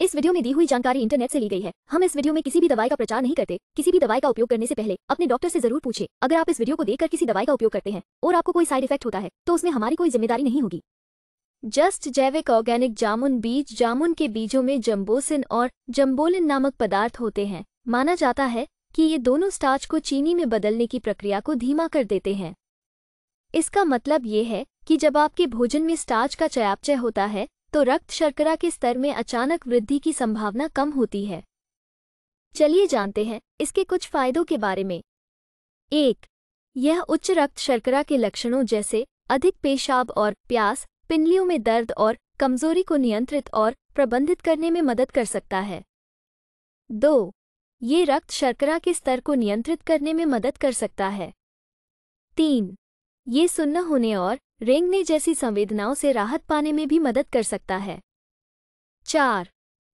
इस वीडियो में दी हुई जानकारी इंटरनेट से ली गई है हम इस वीडियो में किसी भी दवाई का प्रचार नहीं करते किसी भी दवाई का उपयोग करने से पहले अपने डॉक्टर से जरूर पूछे अगर आप इस वीडियो को देखकर किसी दवाई का उपयोग करते हैं और आपको कोई साइड इफेक्ट होता है तो उसमें हमारी कोई जिम्मेदारी नहीं होगी जस्ट जैविक ऑर्गेनिक जामुन बीज जामुन के बीजों में जम्बोसिन और जम्बोलिन नामक पदार्थ होते हैं माना जाता है कि ये दोनों स्टार्च को चीनी में बदलने की प्रक्रिया को धीमा कर देते हैं इसका मतलब ये है कि जब आपके भोजन में स्टार्च का चयापचय होता है तो रक्त शर्करा के स्तर में अचानक वृद्धि की संभावना कम होती है चलिए जानते हैं इसके कुछ फायदों के बारे में एक यह उच्च रक्त शर्करा के लक्षणों जैसे अधिक पेशाब और प्यास पिंडलियों में दर्द और कमजोरी को नियंत्रित और प्रबंधित करने में मदद कर सकता है दो ये रक्त शर्करा के स्तर को नियंत्रित करने में मदद कर सकता है तीन ये सुन्न होने और रेंगने जैसी संवेदनाओं से राहत पाने में भी मदद कर सकता है चार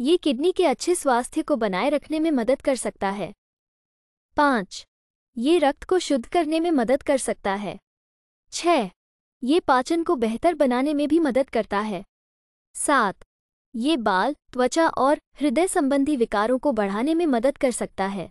ये किडनी के अच्छे स्वास्थ्य को बनाए रखने में मदद कर सकता है पाँच ये रक्त को शुद्ध करने में मदद कर सकता है छः ये पाचन को बेहतर बनाने में भी मदद करता है सात ये बाल त्वचा और हृदय संबंधी विकारों को बढ़ाने में मदद कर सकता है